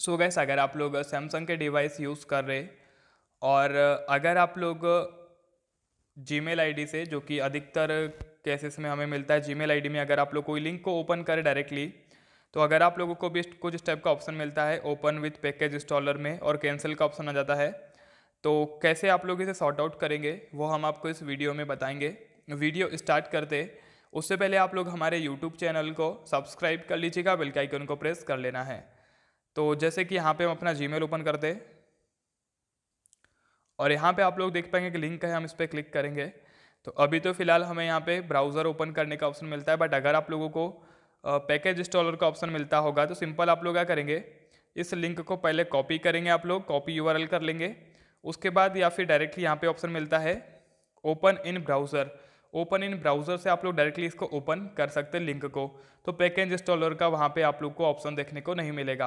सो so gas अगर आप लोग सैमसंग के डिवाइस यूज़ कर रहे और अगर आप लोग जी मेल से जो कि अधिकतर केसेस में हमें मिलता है जी मेल में अगर आप लोग कोई लिंक को ओपन करें डायरेक्टली तो अगर आप लोगों को भी कुछ स्टेप टाइप का ऑप्शन मिलता है ओपन विथ पैकेज इंस्टॉलर में और कैंसिल का ऑप्शन आ जाता है तो कैसे आप लोग इसे सॉर्ट आउट करेंगे वो हम आपको इस वीडियो में बताएंगे वीडियो स्टार्ट करते उससे पहले आप लोग हमारे यूट्यूब चैनल को सब्सक्राइब कर लीजिएगा बेल आइकन को प्रेस कर लेना है तो जैसे कि यहाँ पे हम अपना जीमेल ओपन करते हैं और यहाँ पे आप लोग देख पाएंगे कि लिंक है हम इस पर क्लिक करेंगे तो अभी तो फिलहाल हमें यहाँ पे ब्राउज़र ओपन करने का ऑप्शन मिलता है बट अगर आप लोगों को पैकेज इंस्टॉलर का ऑप्शन मिलता होगा तो सिंपल आप लोग क्या करेंगे इस लिंक को पहले कॉपी करेंगे आप लोग कॉपी यू कर लेंगे उसके बाद या फिर डायरेक्टली यहाँ पर ऑप्शन मिलता है open in browser open in browser से आप लोग डायरेक्टली इसको ओपन कर सकते हैं लिंक को तो पैकेज इंस्टॉलर का वहाँ पे आप लोग को ऑप्शन देखने को नहीं मिलेगा